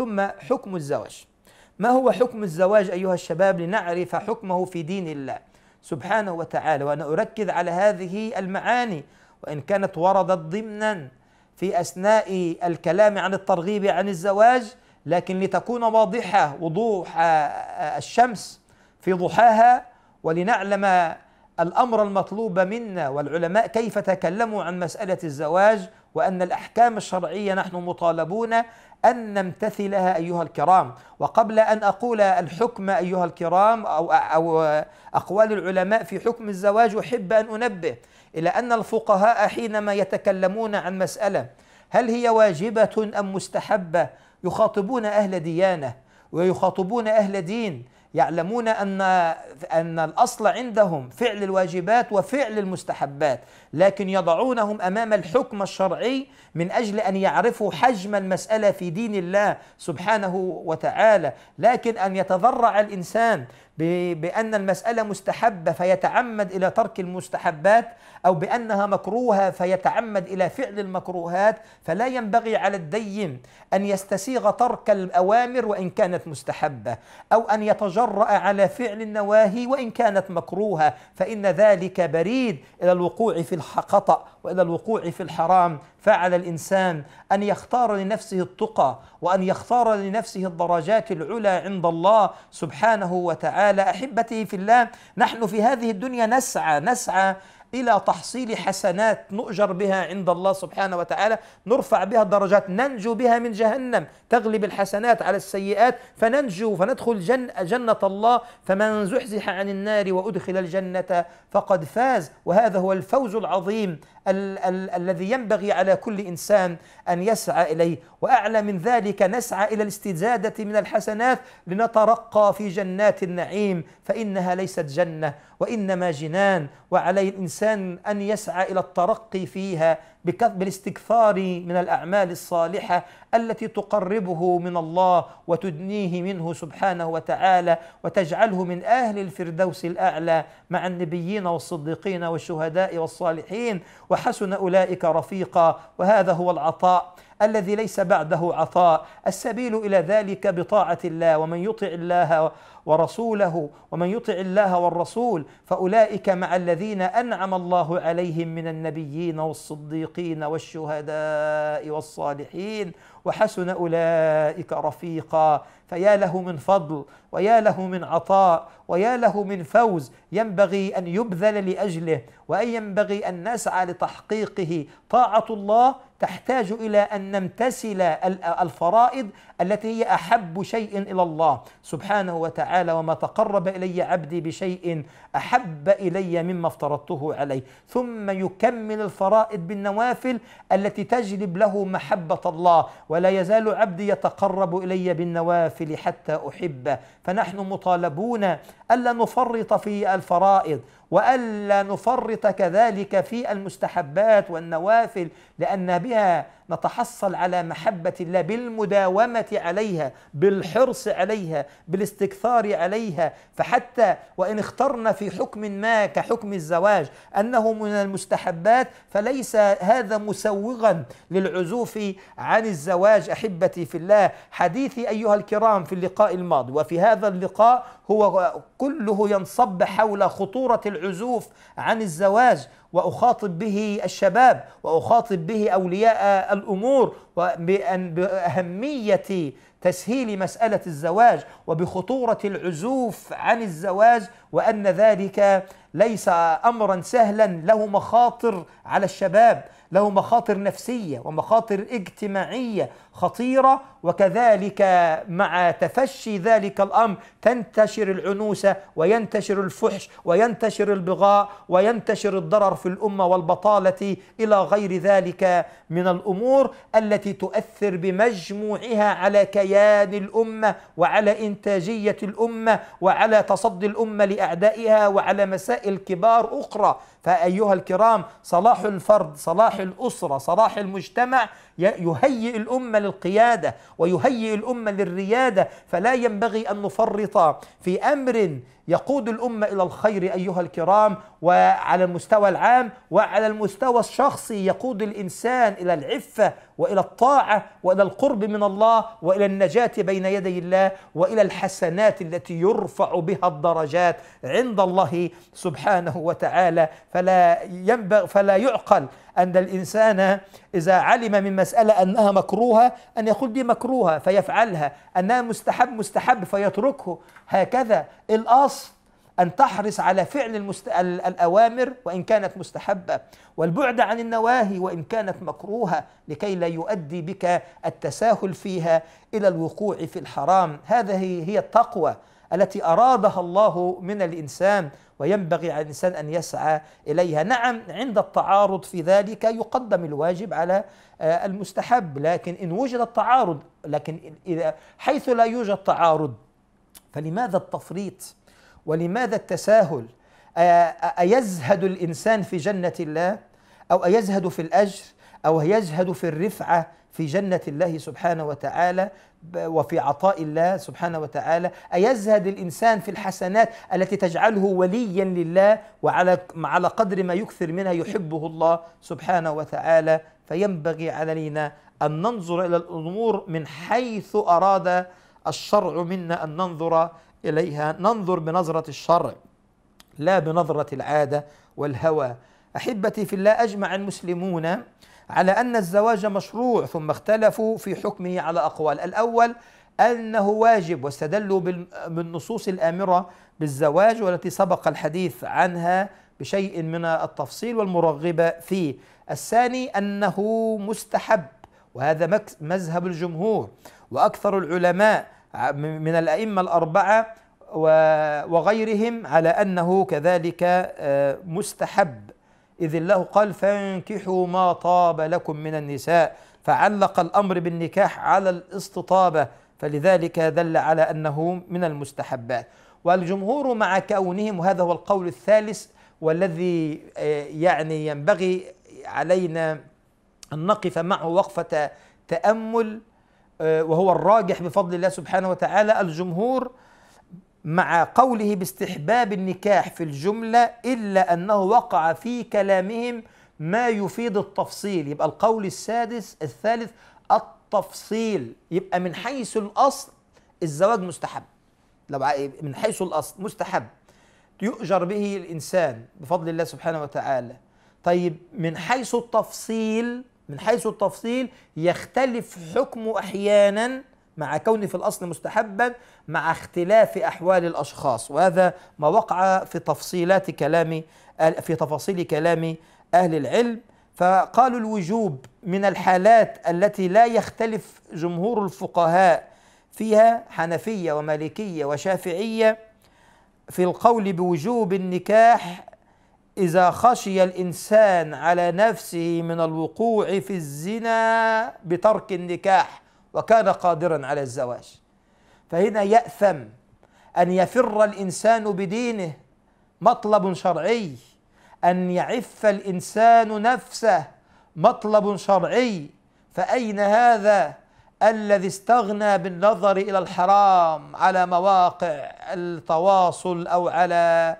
ثم حكم الزواج ما هو حكم الزواج أيها الشباب لنعرف حكمه في دين الله سبحانه وتعالى وأنا أركز على هذه المعاني وإن كانت وردت ضمنا في أثناء الكلام عن الترغيب عن الزواج لكن لتكون واضحة وضوح الشمس في ضحاها ولنعلم الأمر المطلوب منا والعلماء كيف تكلموا عن مسألة الزواج وأن الأحكام الشرعية نحن مطالبون أن نمتثلها أيها الكرام وقبل أن أقول الحكم أيها الكرام أو, أو أقوال العلماء في حكم الزواج أحب أن أنبه إلى أن الفقهاء حينما يتكلمون عن مسألة هل هي واجبة أم مستحبة يخاطبون أهل ديانة ويخاطبون أهل دين يعلمون ان ان الاصل عندهم فعل الواجبات وفعل المستحبات لكن يضعونهم امام الحكم الشرعي من اجل ان يعرفوا حجم المساله في دين الله سبحانه وتعالى لكن ان يتضرع الانسان بأن المسألة مستحبة فيتعمد إلى ترك المستحبات أو بأنها مكروهة فيتعمد إلى فعل المكروهات فلا ينبغي على الدين أن يستسيغ ترك الأوامر وإن كانت مستحبة أو أن يتجرأ على فعل النواهي وإن كانت مكروهة فإن ذلك بريد إلى الوقوع في الخطأ وإلى الوقوع في الحرام فعلى الإنسان أن يختار لنفسه التقى وأن يختار لنفسه الدرجات العلى عند الله سبحانه وتعالى تعالى أحبتي في الله نحن في هذه الدنيا نسعى نسعى إلى تحصيل حسنات نؤجر بها عند الله سبحانه وتعالى نرفع بها الدرجات ننجو بها من جهنم تغلب الحسنات على السيئات فننجو فندخل جن جنة الله فمن زحزح عن النار وأدخل الجنة فقد فاز وهذا هو الفوز العظيم ال ال الذي ينبغي على كل إنسان أن يسعى إليه وأعلى من ذلك نسعى إلى الاستزادة من الحسنات لنترقى في جنات النعيم فإنها ليست جنة وإنما جنان وعلي الإنسان أن يسعى إلى الترقي فيها بالاستكثار من الأعمال الصالحة التي تقربه من الله وتدنيه منه سبحانه وتعالى وتجعله من أهل الفردوس الأعلى مع النبيين والصديقين والشهداء والصالحين وحسن أولئك رفيقا وهذا هو العطاء الذي ليس بعده عطاء السبيل إلى ذلك بطاعة الله ومن يطع الله ورسوله ومن يطع الله والرسول فاولئك مع الذين انعم الله عليهم من النبيين والصديقين والشهداء والصالحين وحسن اولئك رفيقا فيا له من فضل ويا له من عطاء ويا له من فوز ينبغي ان يبذل لاجله وان ينبغي ان نسعى لتحقيقه طاعه الله تحتاج الى ان نمتثل الفرائض التي هي احب شيء الى الله سبحانه وتعالى تعالى وما تقرب إلي عبدي بشيء أحب إلي مما افترضته عليه ثم يكمل الفرائض بالنوافل التي تجلب له محبة الله ولا يزال عبدي يتقرب إلي بالنوافل حتى أحبه فنحن مطالبون ألا نفرط في الفرائض والا نفرط كذلك في المستحبات والنوافل لان بها نتحصل على محبه الله بالمداومه عليها بالحرص عليها بالاستكثار عليها فحتى وان اخترنا في حكم ما كحكم الزواج أنه من المستحبات فليس هذا مسوغا للعزوف عن الزواج أحبتي في الله حديثي أيها الكرام في اللقاء الماضي وفي هذا اللقاء هو كله ينصب حول خطورة العزوف عن الزواج واخاطب به الشباب واخاطب به اولياء الامور باهميه تسهيل مساله الزواج وبخطوره العزوف عن الزواج وان ذلك ليس امرا سهلا له مخاطر على الشباب له مخاطر نفسيه ومخاطر اجتماعيه خطيره وكذلك مع تفشي ذلك الامر تنتشر العنوسه وينتشر الفحش وينتشر البغاء وينتشر الضرر في الامه والبطاله الى غير ذلك من الامور التي تؤثر بمجموعها على كيان الامه وعلى انتاجيه الامه وعلى تصدي الامه لاعدائها وعلى مسائل كبار اخرى فايها الكرام صلاح الفرد صلاح صلاح الأسرة صلاح المجتمع يهيئ الأمة للقيادة ويهيئ الأمة للريادة فلا ينبغي أن نفرط في أمر يقود الأمة إلى الخير أيها الكرام وعلى المستوى العام وعلى المستوى الشخصي يقود الإنسان إلى العفة وإلى الطاعة وإلى القرب من الله وإلى النجاة بين يدي الله وإلى الحسنات التي يرفع بها الدرجات عند الله سبحانه وتعالى فلا ينبغ فلا يعقل أن الإنسان إذا علم من مسألة أنها مكروهة أن يقول دي مكروهة فيفعلها أنها مستحب مستحب فيتركه هكذا الأصل أن تحرص على فعل المست... الأوامر وإن كانت مستحبة والبعد عن النواهي وإن كانت مكروهة لكي لا يؤدي بك التساهل فيها إلى الوقوع في الحرام هذه هي التقوى التي أرادها الله من الإنسان وينبغي على الإنسان أن يسعى إليها نعم عند التعارض في ذلك يقدم الواجب على آه، المستحب لكن إن وجد التعارض لكن إذا حيث لا يوجد تعارض فلماذا التفريط ولماذا التساهل أيزهد الإنسان في جنة الله أو أيزهد في الأجر أو يزهد في الرفعة في جنة الله سبحانه وتعالى وفي عطاء الله سبحانه وتعالى أيزهد الإنسان في الحسنات التي تجعله وليا لله وعلى على قدر ما يكثر منها يحبه الله سبحانه وتعالى فينبغي علينا أن ننظر إلى الأمور من حيث أراد الشرع منا أن ننظر إليها ننظر بنظرة الشرع لا بنظرة العادة والهوى أحبتي في الله أجمع المسلمون على أن الزواج مشروع ثم اختلفوا في حكمه على أقوال الأول أنه واجب واستدلوا بالنصوص الآمرة بالزواج والتي سبق الحديث عنها بشيء من التفصيل والمرغبة فيه الثاني أنه مستحب وهذا مذهب الجمهور وأكثر العلماء من الأئمة الأربعة وغيرهم على أنه كذلك آه، مستحب إذ الله قال فانكحوا ما طاب لكم من النساء فعلق الأمر بالنكاح على الاستطابة فلذلك دل على أنه من المستحبات والجمهور مع كونهم وهذا هو القول الثالث والذي آه، يعني ينبغي علينا أن نقف معه وقفة تأمل آه، وهو الراجح بفضل الله سبحانه وتعالى الجمهور مع قوله باستحباب النكاح في الجملة إلا أنه وقع في كلامهم ما يفيد التفصيل يبقى القول السادس الثالث التفصيل يبقى من حيث الأصل الزواج مستحب لو من حيث الأصل مستحب يؤجر به الإنسان بفضل الله سبحانه وتعالى طيب من حيث التفصيل من حيث التفصيل يختلف حكمه أحيانا مع كونه في الأصل مستحبا مع اختلاف أحوال الأشخاص وهذا ما وقع في تفصيلات كلام في تفاصيل كلام أهل العلم فقالوا الوجوب من الحالات التي لا يختلف جمهور الفقهاء فيها حنفية ومالكية وشافعية في القول بوجوب النكاح إذا خشي الإنسان على نفسه من الوقوع في الزنا بترك النكاح وكان قادرا على الزواج فهنا يأثم أن يفر الإنسان بدينه مطلب شرعي أن يعف الإنسان نفسه مطلب شرعي فأين هذا الذي استغنى بالنظر إلى الحرام على مواقع التواصل أو على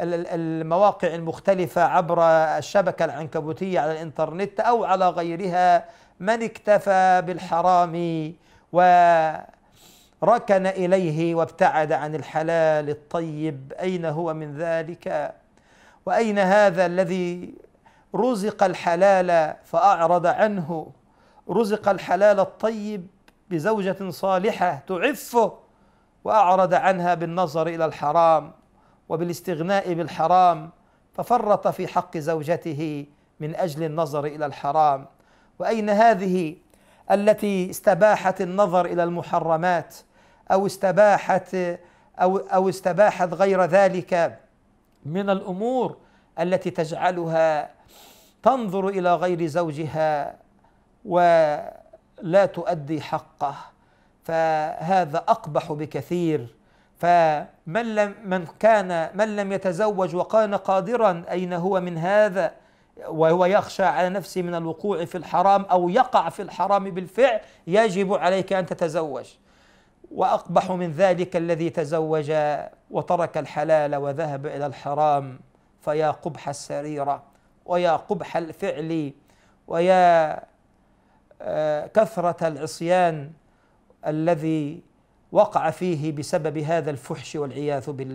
المواقع المختلفة عبر الشبكة العنكبوتية على الإنترنت أو على غيرها من اكتفى بالحرام وركن إليه وابتعد عن الحلال الطيب أين هو من ذلك وأين هذا الذي رزق الحلال فأعرض عنه رزق الحلال الطيب بزوجة صالحة تعفه وأعرض عنها بالنظر إلى الحرام وبالاستغناء بالحرام ففرط في حق زوجته من اجل النظر الى الحرام واين هذه التي استباحت النظر الى المحرمات او استباحت او او استباحت غير ذلك من الامور التي تجعلها تنظر الى غير زوجها ولا تؤدي حقه فهذا اقبح بكثير فمن لم من كان من لم يتزوج وكان قادرا أين هو من هذا وهو يخشى على نفسه من الوقوع في الحرام أو يقع في الحرام بالفعل يجب عليك أن تتزوج وأقبح من ذلك الذي تزوج وترك الحلال وذهب إلى الحرام فيا قبح السريرة ويا قبح الفعل ويا آه، كثرة العصيان الذي وقع فيه بسبب هذا الفحش والعياذ بالله